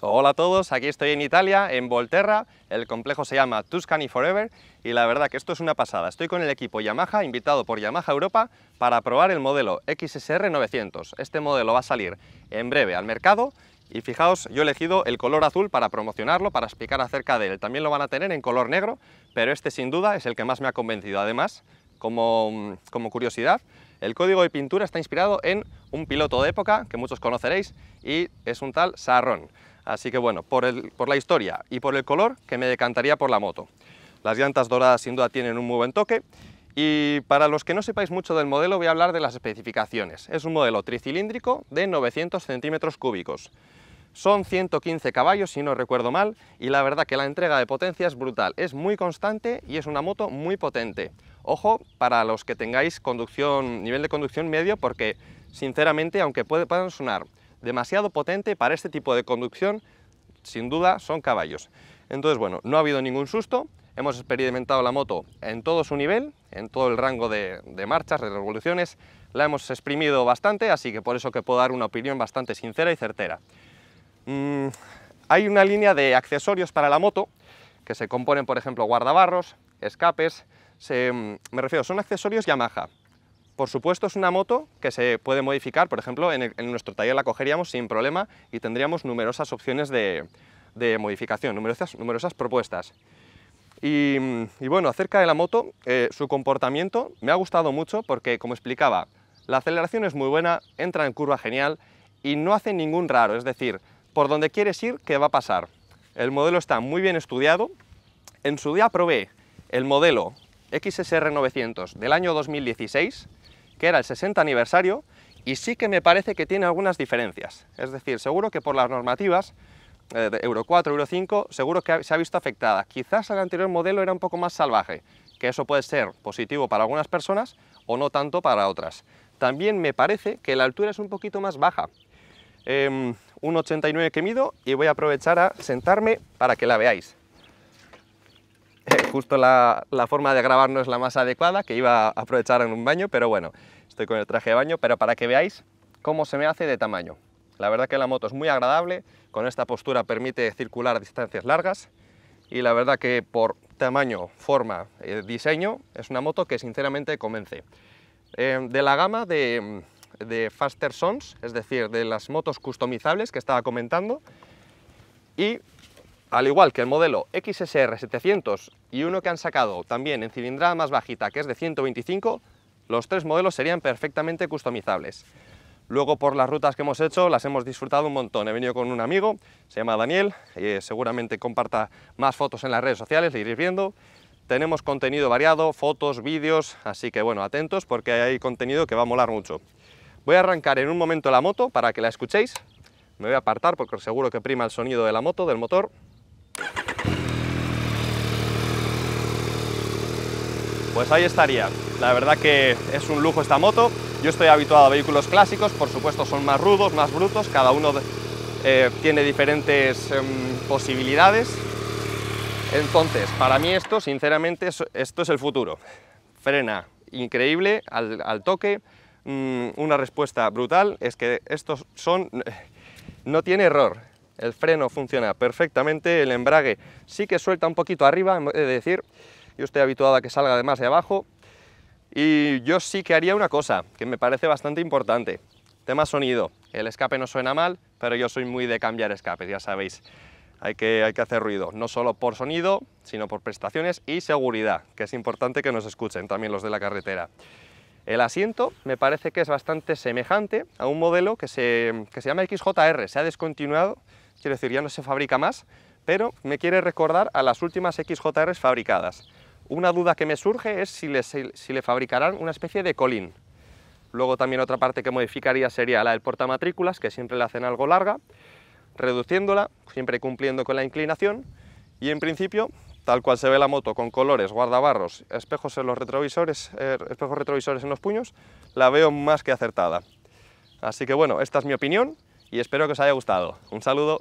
Hola a todos, aquí estoy en Italia, en Volterra, el complejo se llama Tuscany Forever y la verdad que esto es una pasada. Estoy con el equipo Yamaha, invitado por Yamaha Europa, para probar el modelo XSR 900. Este modelo va a salir en breve al mercado y fijaos, yo he elegido el color azul para promocionarlo, para explicar acerca de él. También lo van a tener en color negro, pero este sin duda es el que más me ha convencido. Además, como, como curiosidad, el código de pintura está inspirado en un piloto de época que muchos conoceréis y es un tal Sarrón. Así que bueno, por, la historia y por el color, que me decantaría por la moto. Las llantas doradas sin duda tienen un muy buen toque y para los que no sepáis mucho del modelo voy a hablar de las especificaciones. Es un modelo tricilíndrico de 900 centímetros cúbicos. Son 115 caballos si no recuerdo mal y la verdad que la entrega de potencia es brutal, es muy constante y es una moto muy potente. Ojo para los que tengáis conducción, nivel de conducción medio porque sinceramente aunque puedan sonar demasiado potente para este tipo de conducción, sin duda son caballos. Entonces, bueno, no ha habido ningún susto, hemos experimentado la moto en todo su nivel, en todo el rango de, marchas, de revoluciones, la hemos exprimido bastante, así que por eso que puedo dar una opinión bastante sincera y certera. Mm, hay una línea de accesorios para la moto, que se componen, por ejemplo, guardabarros, escapes, mm, me refiero, son accesorios Yamaha, por supuesto es una moto que se puede modificar, por ejemplo, en, nuestro taller la cogeríamos sin problema y tendríamos numerosas opciones de, modificación, numerosas, numerosas propuestas. Y, bueno, acerca de la moto, eh, su comportamiento me ha gustado mucho porque, como explicaba, la aceleración es muy buena, entra en curva genial y no hace ningún raro, es decir, por donde quieres ir, ¿qué va a pasar? El modelo está muy bien estudiado. En su día probé el modelo XSR900 del año 2016 era el 60 aniversario, y sí que me parece que tiene algunas diferencias. Es decir, seguro que por las normativas eh, de Euro 4, Euro 5, seguro que se ha visto afectada. Quizás el anterior modelo era un poco más salvaje, que eso puede ser positivo para algunas personas o no tanto para otras. También me parece que la altura es un poquito más baja. Em, un 89 que mido y voy a aprovechar a sentarme para que la veáis. justo la, la, forma de grabar no es la más adecuada, que iba a aprovechar en un baño, pero bueno, estoy con el traje de baño, pero para que veáis cómo se me hace de tamaño. La verdad que la moto es muy agradable, con esta postura permite circular a distancias largas y la verdad que por tamaño, forma, eh, diseño, es una moto que sinceramente convence. Eh, de la gama de, de Faster Sons, es decir, de las motos customizables que estaba comentando, y al igual que el modelo XSR700 y uno que han sacado también en cilindrada más bajita, que es de 125, los tres modelos serían perfectamente customizables. Luego por las rutas que hemos hecho las hemos disfrutado un montón. He venido con un amigo, se llama Daniel, y eh, seguramente comparta más fotos en las redes sociales, le iréis viendo. Tenemos contenido variado, fotos, vídeos, así que bueno, atentos porque hay contenido que va a molar mucho. Voy a arrancar en un momento la moto para que la escuchéis. Me voy a apartar porque seguro que prima el sonido de la moto, del motor. pues ahí estaría. La verdad que es un lujo esta moto. Yo estoy habituado a vehículos clásicos, por supuesto son más rudos, más brutos, cada uno eh, tiene diferentes em, posibilidades. Entonces, para mí esto, sinceramente, esto es el futuro. Frena increíble al, toque, mm, una respuesta brutal, es que estos son... no tiene error, el freno funciona perfectamente, el embrague sí que suelta un poquito arriba, es decir, yo estoy habituado a que salga de más de abajo. Y yo sí que haría una cosa, que me parece bastante importante. Tema sonido. El escape no suena mal, pero yo soy muy de cambiar escapes, ya sabéis. Hay que, hay que hacer ruido, no solo por sonido, sino por prestaciones y seguridad, que es importante que nos escuchen también los de la carretera. El asiento me parece que es bastante semejante a un modelo que se, que se llama XJR, se ha descontinuado, quiero decir, ya no se fabrica más, pero me quiere recordar a las últimas XJR fabricadas. Una duda que me surge es si le, si le fabricarán una especie de colín. Luego también otra parte que modificaría sería la del portamatrículas, que siempre le hacen algo larga, reduciéndola, siempre cumpliendo con la inclinación, y en principio, tal cual se ve la moto, con colores, guardabarros, espejos en los retrovisores, eh, espejos retrovisores en los puños, la veo más que acertada. Así que bueno, esta es mi opinión y espero que os haya gustado. Un saludo.